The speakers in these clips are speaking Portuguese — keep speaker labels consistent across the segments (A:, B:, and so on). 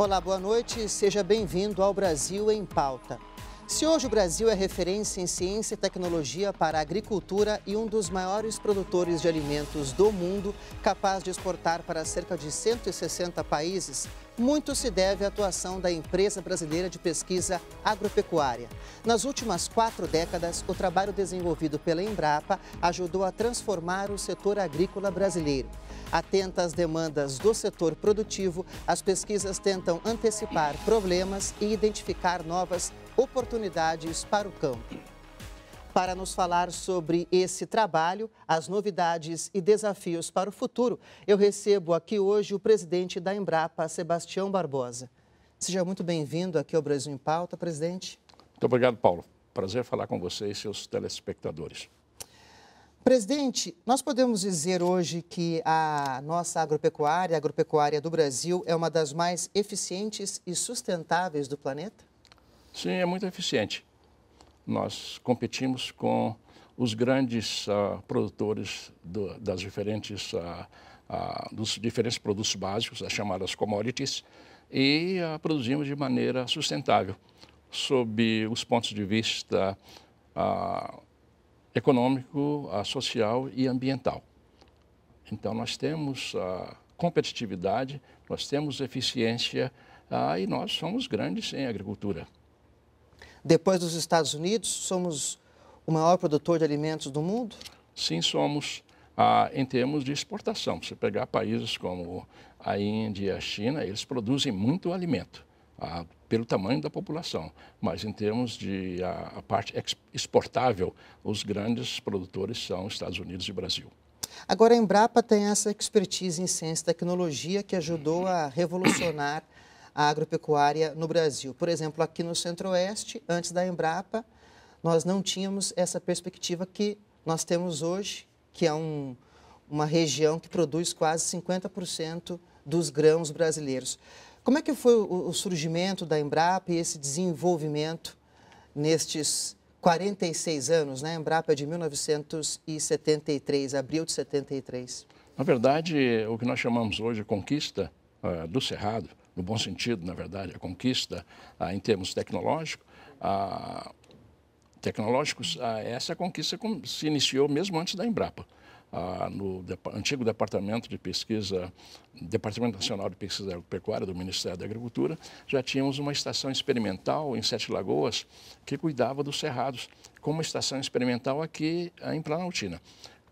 A: Olá, boa noite. Seja bem-vindo ao Brasil em Pauta. Se hoje o Brasil é referência em ciência e tecnologia para a agricultura e um dos maiores produtores de alimentos do mundo, capaz de exportar para cerca de 160 países, muito se deve à atuação da Empresa Brasileira de Pesquisa Agropecuária. Nas últimas quatro décadas, o trabalho desenvolvido pela Embrapa ajudou a transformar o setor agrícola brasileiro. Atenta às demandas do setor produtivo, as pesquisas tentam antecipar problemas e identificar novas Oportunidades para o Campo. Para nos falar sobre esse trabalho, as novidades e desafios para o futuro, eu recebo aqui hoje o presidente da Embrapa, Sebastião Barbosa. Seja muito bem-vindo aqui ao Brasil em Pauta, presidente.
B: Muito obrigado, Paulo. Prazer falar com você e seus telespectadores.
A: Presidente, nós podemos dizer hoje que a nossa agropecuária, a agropecuária do Brasil, é uma das mais eficientes e sustentáveis do planeta?
B: Sim, é muito eficiente. Nós competimos com os grandes uh, produtores do, das diferentes, uh, uh, dos diferentes produtos básicos, as chamadas commodities, e produzimos de maneira sustentável, sob os pontos de vista econômico, social e ambiental. Então, nós temos competitividade, nós temos eficiência e nós somos grandes em agricultura. Depois dos Estados Unidos, somos o maior produtor de alimentos do mundo? Sim, somos. Ah, em termos de exportação, se pegar países como a Índia, a China, eles produzem muito alimento. Ah, pelo tamanho da população, mas em termos de a, ah, a, parte exportável, os grandes produtores são Estados Unidos e Brasil.
A: Agora a Embrapa tem essa expertise em ciência e tecnologia que ajudou a revolucionar a agropecuária no Brasil. Por exemplo, aqui no Centro-Oeste, antes da Embrapa, nós não tínhamos essa perspectiva que nós temos hoje, que é um, uma região que produz quase 50% dos grãos brasileiros. Como é que foi o, o surgimento da Embrapa e esse desenvolvimento nestes 46 anos, né? A Embrapa é de 1973, abril de 73.
B: Na verdade, o que nós chamamos hoje de conquista uh, do Cerrado no bom sentido, na verdade, a conquista ah, em termos tecnológico, ah, tecnológicos, ah, essa conquista se iniciou mesmo antes da Embrapa. Ah, no de, antigo Departamento de Pesquisa, Departamento Nacional de Pesquisa Agropecuária do Ministério da Agricultura, já tínhamos uma estação experimental em Sete Lagoas que cuidava dos cerrados, como uma estação experimental aqui ah, em Planaltina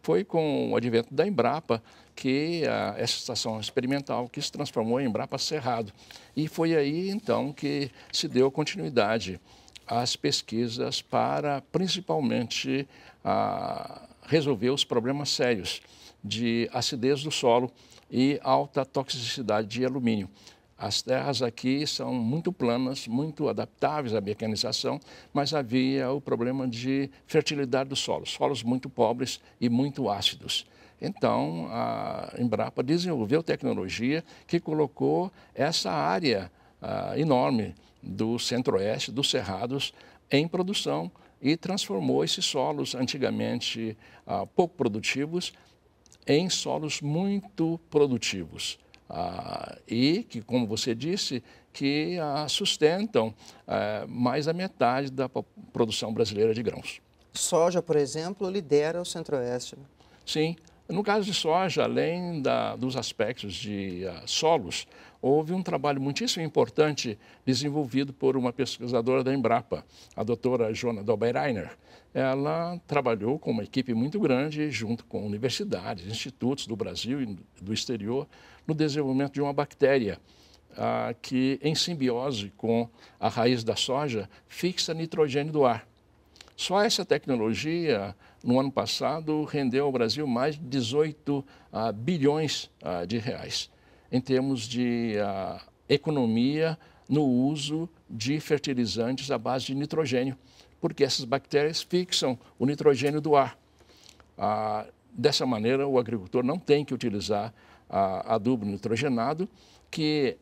B: foi com o advento da Embrapa que a, essa estação experimental que se transformou em Embrapa Cerrado. E foi aí, então, que se deu continuidade às pesquisas para, principalmente, a, resolver os problemas sérios de acidez do solo e alta toxicidade de alumínio. As terras aqui são muito planas, muito adaptáveis à mecanização, mas havia o problema de fertilidade do solo, solos muito pobres e muito ácidos. Então, a Embrapa desenvolveu tecnologia que colocou essa área enorme do centro-oeste, dos cerrados, em produção e transformou esses solos antigamente ah, pouco produtivos em solos muito produtivos. Ah, e que, como você disse, que ah, sustentam ah, mais a metade da produção brasileira de grãos. Soja, por exemplo, lidera o Centro-Oeste. Né? Sim, no caso de soja, além da, dos aspectos de uh, solos, houve um trabalho muitíssimo importante desenvolvido por uma pesquisadora da Embrapa, a doutora Jona Dalbereiner. Ela trabalhou com uma equipe muito grande, junto com universidades, institutos do Brasil e do exterior, no desenvolvimento de uma bactéria ah, que, em simbiose com a raiz da soja, fixa nitrogênio do ar. Só essa tecnologia no ano passado rendeu ao Brasil mais de 18 ah, bilhões ah, de reais em termos de ah, economia no uso de fertilizantes à base de nitrogênio, porque essas bactérias fixam o nitrogênio do ar. Ah, dessa maneira, o agricultor não tem que utilizar ah, adubo nitrogenado, que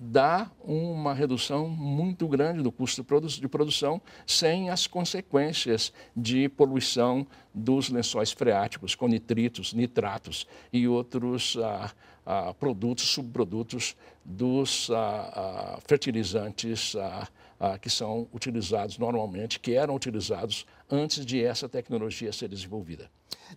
B: dá uma redução muito grande do custo de produção, sem as consequências de poluição dos lençóis freáticos, com nitritos, nitratos e outros ah, ah, produtos, subprodutos dos ah, ah fertilizantes ah, ah, que são utilizados normalmente, que eram utilizados antes de essa tecnologia ser desenvolvida.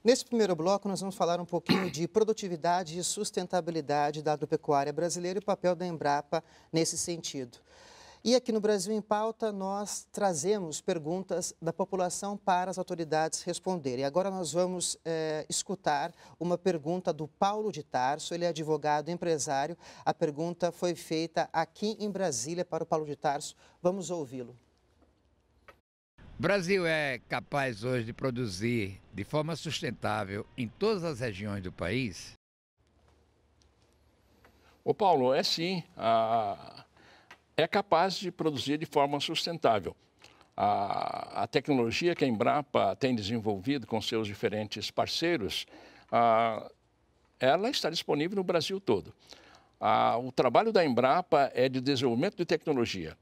B: Nesse
A: primeiro bloco, nós vamos falar um pouquinho de produtividade e sustentabilidade da agropecuária brasileira e o papel da Embrapa nesse sentido. E aqui no Brasil em Pauta, nós trazemos perguntas da população para as autoridades responderem. Agora nós vamos é, escutar uma pergunta do Paulo de Tarso, ele é advogado empresário. A pergunta foi feita aqui em Brasília para o Paulo de Tarso. Vamos ouvi-lo.
B: O Brasil é capaz hoje de produzir de forma sustentável em todas as regiões do país? O Paulo, é sim. A... é capaz de produzir de forma sustentável. A, a tecnologia que a Embrapa tem desenvolvido com seus diferentes parceiros, a... ela está disponível no Brasil todo. o trabalho da Embrapa é de desenvolvimento de tecnologia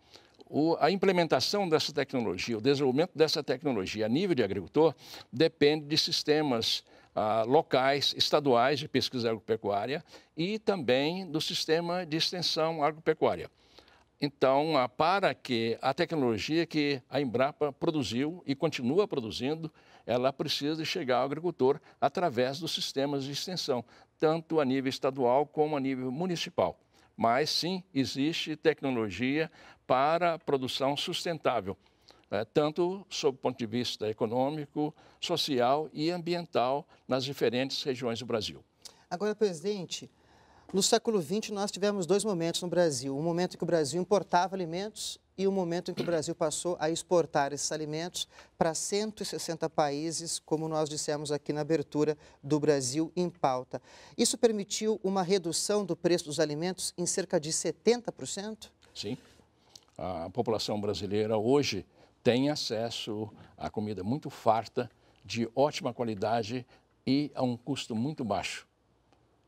B: o, a implementação dessa tecnologia, o desenvolvimento dessa tecnologia a nível de agricultor depende de sistemas ah, locais, estaduais de pesquisa agropecuária e também do sistema de extensão agropecuária. Então, ah, para que a tecnologia que a Embrapa produziu e continua produzindo, ela precisa chegar ao agricultor através dos sistemas de extensão, tanto a nível estadual como a nível municipal mas sim existe tecnologia para a produção sustentável, né, tanto sob o ponto de vista econômico, social e ambiental nas diferentes regiões do Brasil.
A: Agora, presidente, no século XX nós tivemos dois momentos no Brasil: um momento em que o Brasil importava alimentos e o um momento em que o Brasil passou a exportar esses alimentos para 160 países, como nós dissemos aqui na abertura do Brasil em pauta. Isso permitiu uma redução do preço dos alimentos em
B: cerca de 70%? Sim a população brasileira hoje tem acesso a comida muito farta, de ótima qualidade e a um custo muito baixo.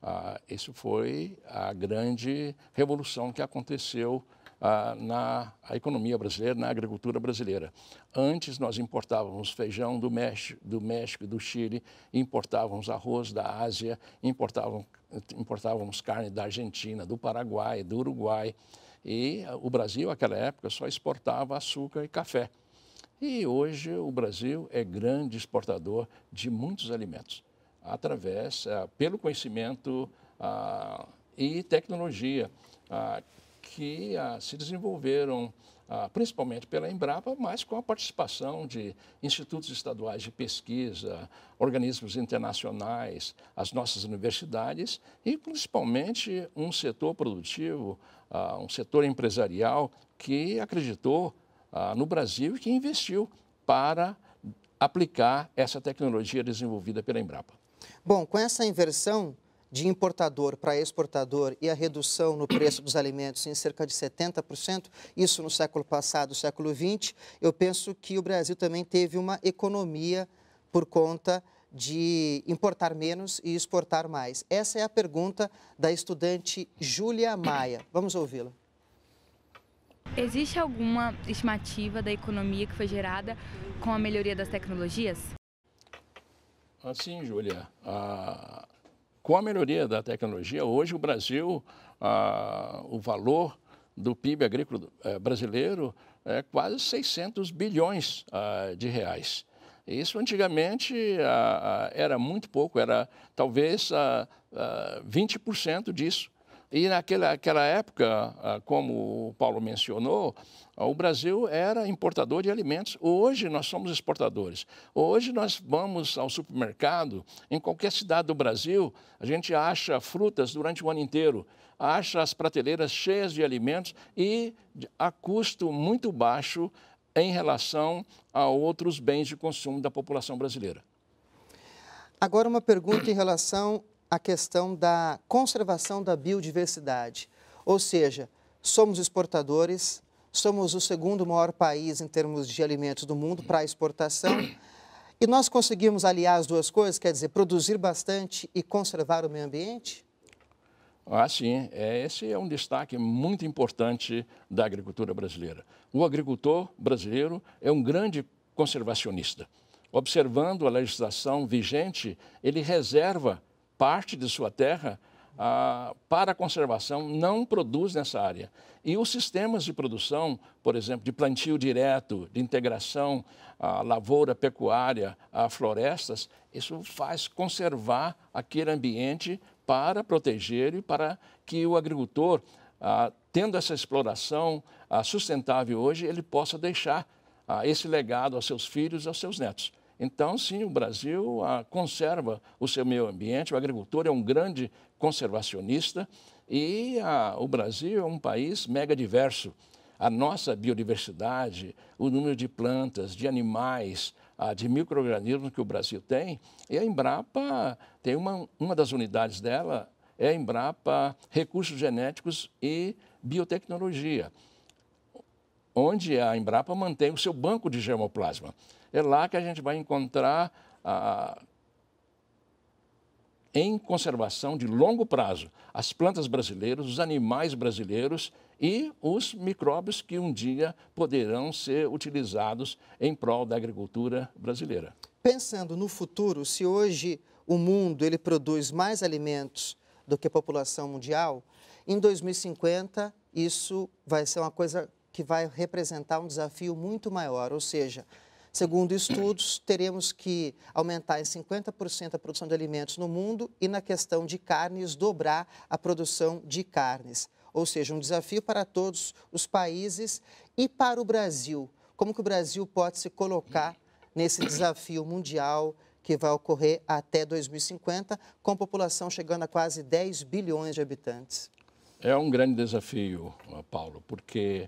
B: Ah, isso foi a grande revolução que aconteceu ah, na economia brasileira, na agricultura brasileira. Antes nós importávamos feijão do México, do México, do Chile, importávamos arroz da Ásia, importávamos, importávamos carne da Argentina, do Paraguai, do Uruguai. E o Brasil, naquela época, só exportava açúcar e café. E hoje o Brasil é grande exportador de muitos alimentos, através, ah, pelo conhecimento ah, e tecnologia ah, que ah, se desenvolveram ah, principalmente pela Embrapa, mas com a participação de institutos estaduais de pesquisa, organismos internacionais, as nossas universidades e principalmente um setor produtivo um setor empresarial que acreditou no Brasil e que investiu para aplicar essa tecnologia desenvolvida pela Embrapa.
A: Bom, com essa inversão de importador para exportador e a redução no preço dos alimentos em cerca de 70%, isso no século passado, século 20, eu penso que o Brasil também teve uma economia por conta de importar menos e exportar mais? Essa é a pergunta da estudante Júlia Maia.
B: Vamos ouvi-la. Existe alguma estimativa da economia que foi gerada com a melhoria das tecnologias? Assim, Júlia, ah, com a melhoria da tecnologia, hoje o Brasil, ah, o valor do PIB agrícola eh, brasileiro é quase 600 bilhões de reais. Isso antigamente a, a, era muito pouco, era talvez a, 20% disso. E naquela aquela época, como o Paulo mencionou, o Brasil era importador de alimentos. Hoje nós somos exportadores. Hoje nós vamos ao supermercado, em qualquer cidade do Brasil, a gente acha frutas durante o ano inteiro, acha as prateleiras cheias de alimentos e a custo muito baixo em relação a outros bens de consumo da população brasileira.
A: Agora, uma pergunta em relação à questão da conservação da biodiversidade. Ou seja, somos exportadores, somos o segundo maior país em termos de alimentos do mundo para exportação. E nós conseguimos aliar as duas coisas, quer dizer, produzir bastante e conservar o meio ambiente?
B: Ah, sim. É, esse é um destaque muito importante da agricultura brasileira. O agricultor brasileiro é um grande conservacionista. Observando a legislação vigente, ele reserva parte de sua terra ah, para a conservação, não produz nessa área. E os sistemas de produção, por exemplo, de plantio direto, de integração à lavoura pecuária, a florestas, isso faz conservar aquele ambiente para proteger e para que o agricultor, ah, tendo essa exploração ah, sustentável hoje, ele possa deixar ah, esse legado aos seus filhos e aos seus netos. Então, sim, o Brasil ah, conserva o seu meio ambiente, o agricultor é um grande conservacionista e ah, o Brasil é um país mega diverso. A nossa biodiversidade, o número de plantas, de animais, de microorganismos que o Brasil tem. E a Embrapa tem uma, uma das unidades dela, é a Embrapa Recursos Genéticos e Biotecnologia, onde a Embrapa mantém o seu banco de germoplasma. É lá que a gente vai encontrar a, em conservação de longo prazo as plantas brasileiras, os animais brasileiros e os micróbios que um dia poderão ser utilizados em prol da agricultura brasileira.
A: Pensando no futuro, se hoje o mundo ele produz mais alimentos do que a população mundial, em 2050 isso vai ser uma coisa que vai representar um desafio muito maior, ou seja, Segundo estudos, teremos que aumentar em 50% a produção de alimentos no mundo e, na questão de carnes, dobrar a produção de carnes ou seja, um desafio para todos os países e para o Brasil. Como que o Brasil pode se colocar nesse desafio mundial que vai ocorrer até 2050, com a população chegando a quase 10 bilhões de habitantes?
B: É um grande desafio, Paulo, porque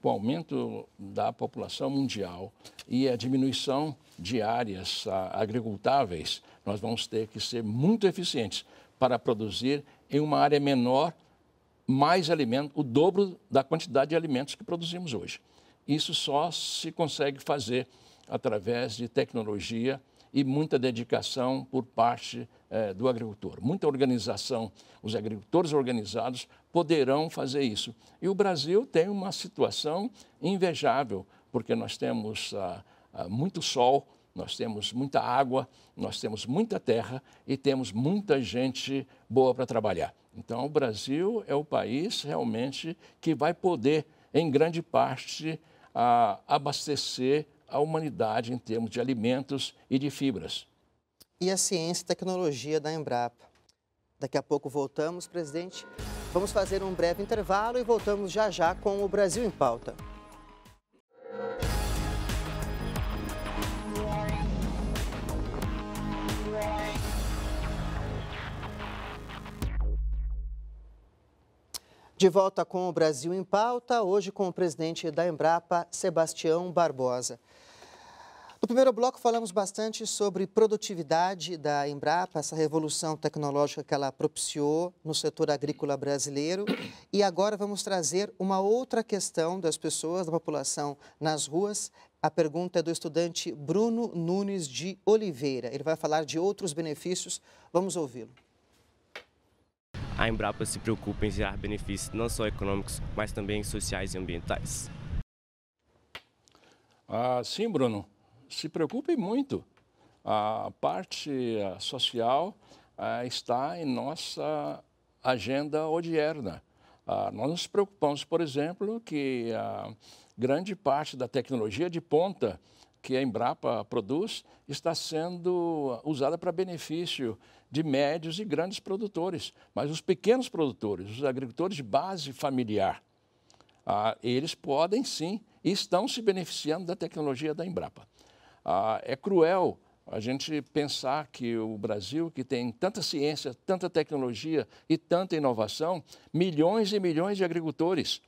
B: com o aumento da população mundial e a diminuição de áreas ah, agricultáveis, nós vamos ter que ser muito eficientes para produzir em uma área menor mais alimento, o dobro da quantidade de alimentos que produzimos hoje. Isso só se consegue fazer através de tecnologia e muita dedicação por parte eh, do agricultor. Muita organização, os agricultores organizados poderão fazer isso. E o Brasil tem uma situação invejável, porque nós temos ah, ah, muito sol, nós temos muita água, nós temos muita terra e temos muita gente boa para trabalhar. Então, o Brasil é o país realmente que vai poder, em grande parte, a, abastecer a humanidade em termos de alimentos e de fibras.
A: E a ciência e tecnologia da Embrapa. Daqui a pouco voltamos, presidente. Vamos fazer um breve intervalo e voltamos já já com o Brasil em Pauta. De volta com o Brasil em pauta, hoje com o presidente da Embrapa, Sebastião Barbosa. No primeiro bloco, falamos bastante sobre produtividade da Embrapa, essa revolução tecnológica que ela propiciou no setor agrícola brasileiro. E agora vamos trazer uma outra questão das pessoas, da população nas ruas. A pergunta é do estudante Bruno Nunes de Oliveira. Ele vai falar de outros benefícios. Vamos ouvi-lo a Embrapa se preocupa em gerar benefícios não só econômicos, mas também sociais
B: e ambientais. Ah, sim, Bruno. Se preocupe muito. A parte eh, social ah, está em nossa agenda odierna. Ah, nós nos preocupamos, por exemplo, que ah, grande parte da tecnologia de ponta que a Embrapa produz está sendo usada para benefício de médios e grandes produtores, mas os pequenos produtores, os agricultores de base familiar, ah, eles podem sim e estão se beneficiando da tecnologia da Embrapa. Ah, é cruel a gente pensar que o Brasil, que tem tanta ciência, tanta tecnologia e tanta inovação, milhões e milhões de agricultores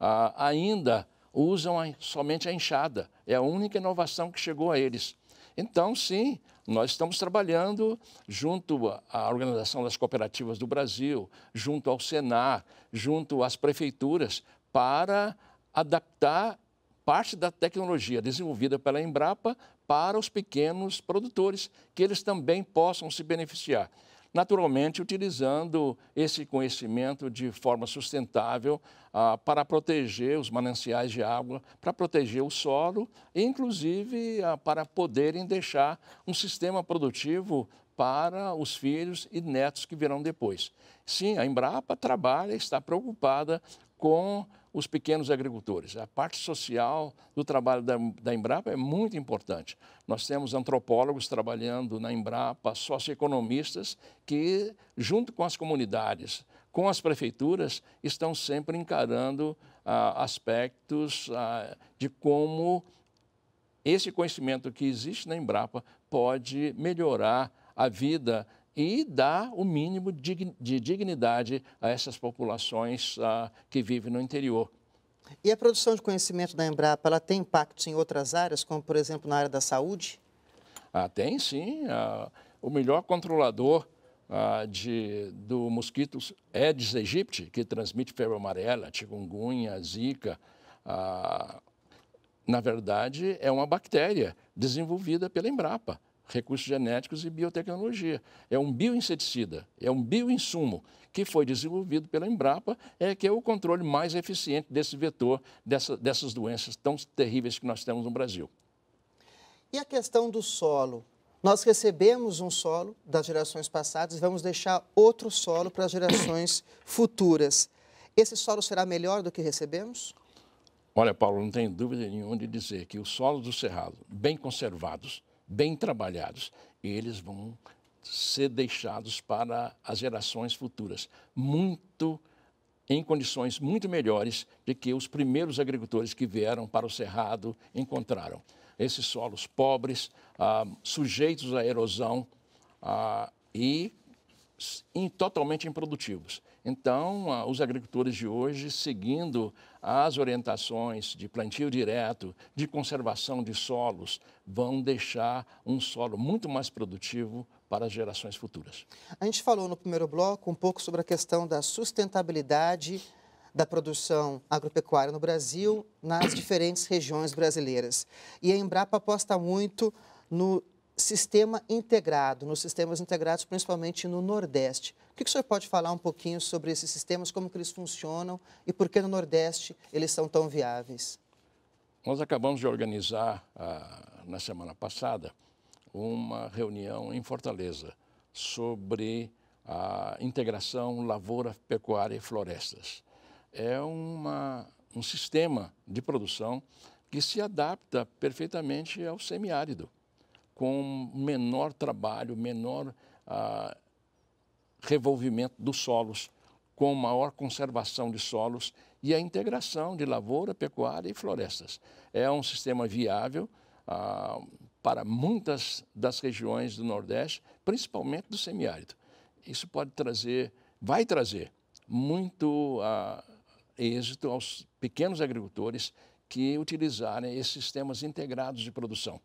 B: ah, ainda usam somente a enxada. É a única inovação que chegou a eles. Então, sim, nós estamos trabalhando junto à Organização das Cooperativas do Brasil, junto ao Senar, junto às prefeituras, para adaptar parte da tecnologia desenvolvida pela Embrapa para os pequenos produtores, que eles também possam se beneficiar naturalmente utilizando esse conhecimento de forma sustentável ah, para proteger os mananciais de água, para proteger o solo, inclusive ah, para poderem deixar um sistema produtivo para os filhos e netos que virão depois. Sim, a Embrapa trabalha, está preocupada com os pequenos agricultores. A parte social do trabalho da, da Embrapa é muito importante. Nós temos antropólogos trabalhando na Embrapa, socioeconomistas que, junto com as comunidades, com as prefeituras, estão sempre encarando ah, aspectos ah, de como esse conhecimento que existe na Embrapa pode melhorar a vida e dar o mínimo de dignidade a essas populações ah, que vivem no interior. E a produção
A: de conhecimento da Embrapa, ela tem impactos em outras áreas,
B: como por exemplo na área da saúde? Ah, tem sim. Ah, o melhor controlador ah, de, do mosquito Aedes aegypti, que transmite febre amarela, chikungunya, zika, ah, na verdade é uma bactéria desenvolvida pela Embrapa recursos genéticos e biotecnologia. É um bioinseticida, é um bioinsumo que foi desenvolvido pela Embrapa, é que é o controle mais eficiente desse vetor, dessa, dessas doenças tão terríveis que nós temos no Brasil.
A: E a questão do solo? Nós recebemos um solo das gerações passadas e vamos deixar outro solo para as gerações futuras. Esse solo será melhor do que recebemos?
B: Olha, Paulo, não tenho dúvida nenhuma de dizer que os solos do Cerrado, bem conservados, bem trabalhados, eles vão ser deixados para as gerações futuras, muito em condições muito melhores de que os primeiros agricultores que vieram para o cerrado encontraram. Esses solos pobres, ah, sujeitos à erosão ah, e totalmente improdutivos. Então, os agricultores de hoje, seguindo as orientações de plantio direto, de conservação de solos, vão deixar um solo muito mais produtivo para as gerações futuras.
A: A gente falou no primeiro bloco um pouco sobre a questão da sustentabilidade da produção agropecuária no Brasil, nas diferentes regiões brasileiras. E a Embrapa aposta muito no sistema integrado, nos sistemas integrados, principalmente no Nordeste. O que, que o senhor pode falar um pouquinho sobre esses sistemas, como que eles funcionam e por que no Nordeste eles são tão viáveis?
B: Nós acabamos de organizar, ah, na semana passada, uma reunião em Fortaleza sobre a integração lavoura, pecuária e florestas. É uma, um sistema de produção que se adapta perfeitamente ao semiárido com menor trabalho, menor ah, revolvimento dos solos, com maior conservação de solos e a integração de lavoura, pecuária e florestas. É um sistema viável ah, para muitas das regiões do Nordeste, principalmente do semiárido. Isso pode trazer, vai trazer muito ah, êxito aos pequenos agricultores que utilizarem esses sistemas integrados de produção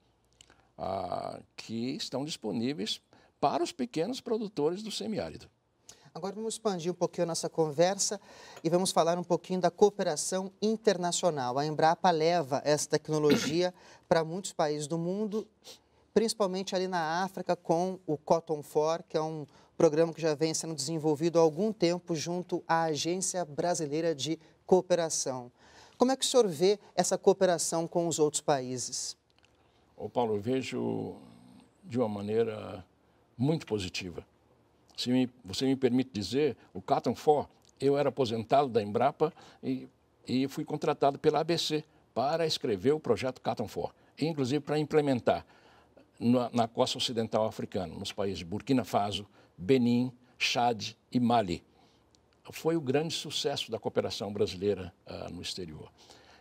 B: ah, que estão disponíveis para os pequenos produtores do semiárido. Agora vamos expandir um pouquinho a nossa conversa e vamos falar um
A: pouquinho da cooperação internacional. A Embrapa leva essa tecnologia para muitos países do mundo, principalmente ali na África com o Cotton For, que é um programa que já vem sendo desenvolvido há algum tempo junto à Agência Brasileira de Cooperação. Como é que o senhor vê essa cooperação com os outros países?
B: O Paulo, eu vejo de uma maneira muito positiva. Se me, você me permite dizer, o Catan For, eu era aposentado da Embrapa e, e fui contratado pela ABC para escrever o projeto Catan For, inclusive para implementar na, na costa ocidental africana, nos países de Burkina Faso, Benin, Chad e Mali. Foi o grande sucesso da cooperação brasileira uh, no exterior.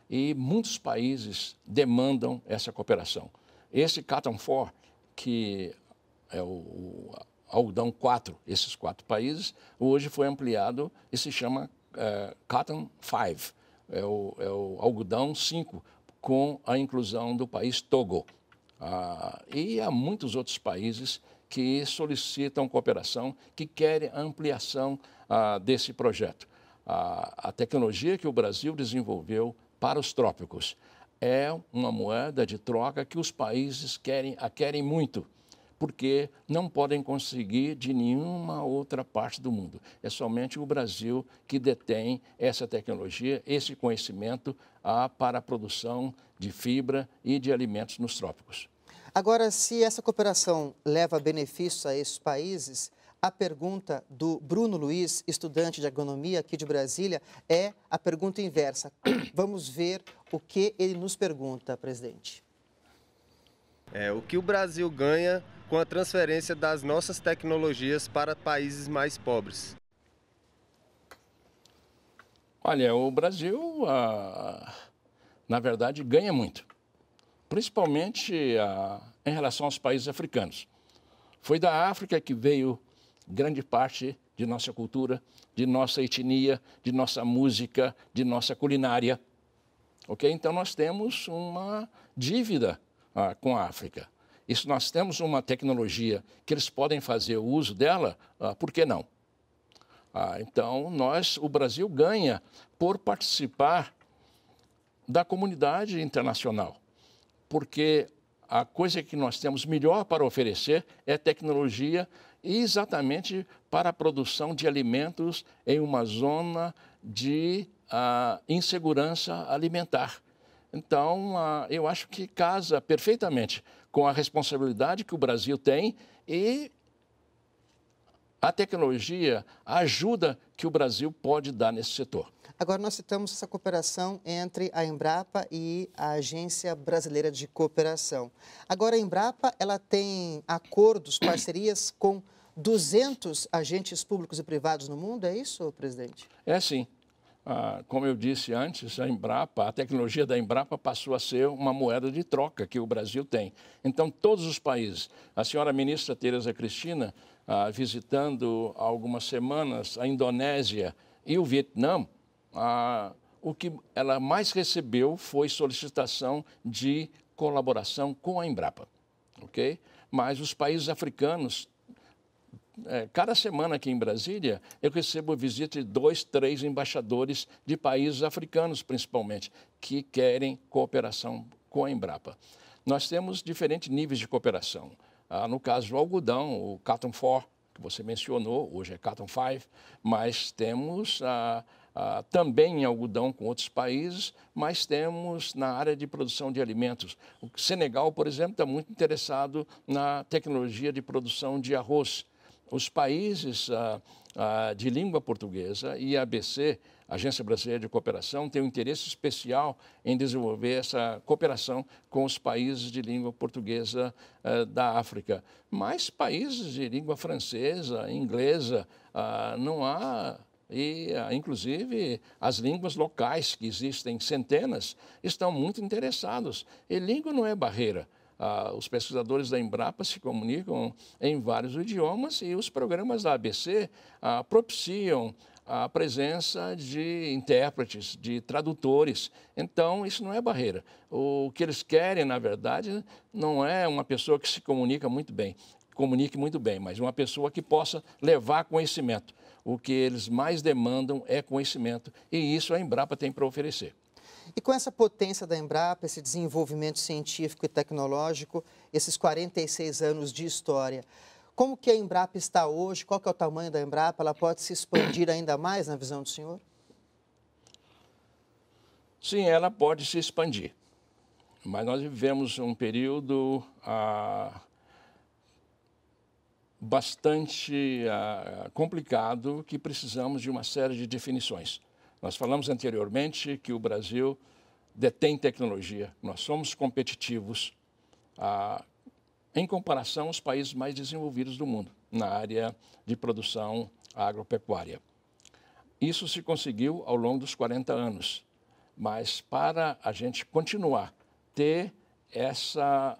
B: E muitos países demandam essa cooperação. Esse Cotton 4, que é o, algodão 4, esses quatro países, hoje foi ampliado e se chama é, Cotton 5, é o, é o algodão 5, com a inclusão do país Togo. Ah, e há muitos outros países que solicitam cooperação, que querem a ampliação ah, desse projeto. Ah, a tecnologia que o Brasil desenvolveu para os trópicos, é uma moeda de troca que os países querem, a querem muito, porque não podem conseguir de nenhuma outra parte do mundo. É somente o Brasil que detém essa tecnologia, esse conhecimento a, ah, para a produção de fibra e de alimentos nos trópicos.
A: Agora, se essa cooperação leva benefícios a esses países, a pergunta do Bruno Luiz, estudante de agronomia aqui de Brasília, é a pergunta inversa. Vamos ver o que ele nos pergunta, presidente. É, o que o Brasil ganha com a transferência das nossas tecnologias
B: para países mais pobres? Olha, o Brasil, ah, na verdade, ganha muito, principalmente ah, em relação aos países africanos. Foi da África que veio grande parte de nossa cultura, de nossa etnia, de nossa música, de nossa culinária. Ok? Então nós temos uma dívida ah, com a África. E se nós temos uma tecnologia que eles podem fazer o uso dela, ah, por que não? Ah, então nós, o Brasil ganha por participar da comunidade internacional, porque a coisa que nós temos melhor para oferecer é tecnologia exatamente para a produção de alimentos em uma zona de ah, insegurança alimentar. Então, ah, eu acho que casa perfeitamente com a responsabilidade que o Brasil tem e a tecnologia, a ajuda que o Brasil pode dar nesse setor. Agora, nós
A: citamos essa cooperação entre a Embrapa e a Agência Brasileira de Cooperação. Agora, a Embrapa ela tem acordos, parcerias com 200 agentes públicos e privados no mundo, é isso, presidente?
B: É sim. Ah, como eu disse antes, a Embrapa, a tecnologia da Embrapa passou a ser uma moeda de troca que o Brasil tem. Então, todos os países. A senhora ministra Tereza Cristina, ah, visitando há algumas semanas a Indonésia e o Vietnã, ah, o que ela mais recebeu foi solicitação de colaboração com a Embrapa, ok? Mas os países africanos, é, cada semana aqui em Brasília, eu recebo visita de dois, três embaixadores de países africanos, principalmente, que querem cooperação com a Embrapa. Nós temos diferentes níveis de cooperação. Ah, no caso do algodão, o Cotton 4, que você mencionou, hoje é Cotton 5, mas temos... Ah, ah, também em algodão com outros países, mas temos na área de produção de alimentos. O Senegal, por exemplo, está muito interessado na tecnologia de produção de arroz. Os países ah, ah, de língua portuguesa e a ABC, Agência Brasileira de Cooperação, tem um interesse especial em desenvolver essa cooperação com os países de língua portuguesa ah, da África. Mas países de língua francesa, inglesa, ah, não há e, ah, inclusive, as línguas locais, que existem centenas, estão muito interessados. E língua não é barreira. Ah, os pesquisadores da Embrapa se comunicam em vários idiomas e os programas da ABC ah, propiciam a presença de intérpretes, de tradutores. Então, isso não é barreira. O que eles querem, na verdade, não é uma pessoa que se comunica muito bem, comunique muito bem, mas uma pessoa que possa levar conhecimento o que eles mais demandam é conhecimento e isso a Embrapa tem para oferecer.
A: E com essa potência da Embrapa, esse desenvolvimento científico e tecnológico, esses 46 anos de história, como que a Embrapa está hoje? Qual que é o tamanho da Embrapa? Ela pode se expandir ainda mais na visão do senhor?
B: Sim, ela pode se expandir. Mas nós vivemos um período ah, bastante uh, complicado que precisamos de uma série de definições. Nós falamos anteriormente que o Brasil detém tecnologia, nós somos competitivos uh, em comparação aos países mais desenvolvidos do mundo na área de produção agropecuária. Isso se conseguiu ao longo dos 40 anos, mas para a gente continuar ter essa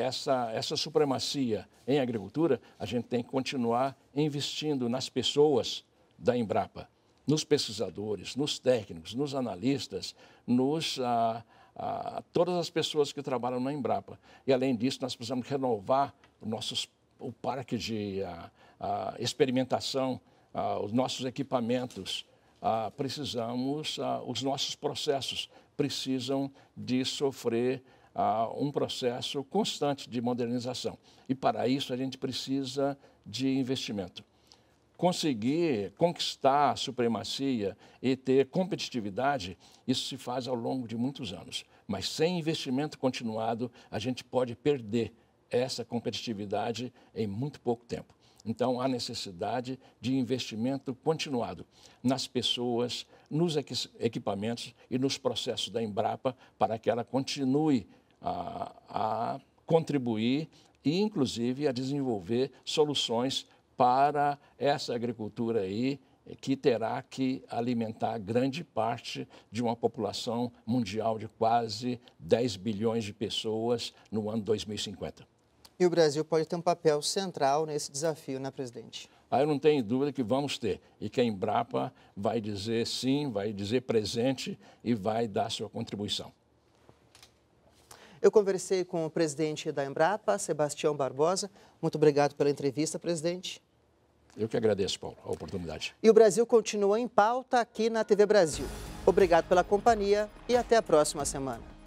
B: essa, essa supremacia em agricultura, a gente tem que continuar investindo nas pessoas da Embrapa, nos pesquisadores, nos técnicos, nos analistas, nos, ah, ah, todas as pessoas que trabalham na Embrapa. E, além disso, nós precisamos renovar o, nossos, o parque de ah, experimentação, os nossos equipamentos, precisamos, os nossos processos precisam de sofrer um processo constante de modernização. E para isso a gente precisa de investimento. Conseguir conquistar a supremacia e ter competitividade, isso se faz ao longo de muitos anos. Mas sem investimento continuado, a gente pode perder essa competitividade em muito pouco tempo. Então, há necessidade de investimento continuado nas pessoas, nos equipamentos e nos processos da Embrapa para que ela continue a, a contribuir e, inclusive, a desenvolver soluções para essa agricultura aí eh, que terá que alimentar grande parte de uma população mundial de quase 10 bilhões de pessoas no ano 2050.
A: E o Brasil pode ter um papel central nesse desafio, né, presidente?
B: Aí ah, eu não tenho dúvida que vamos ter. E que a Embrapa vai dizer sim, vai dizer presente e vai dar sua contribuição.
A: Eu conversei com o presidente da Embrapa, Sebastião Barbosa. Muito obrigado pela entrevista, presidente. Eu que agradeço, Paulo, a oportunidade. E o Brasil continua em pauta aqui na TV Brasil. Obrigado pela companhia e até a próxima semana.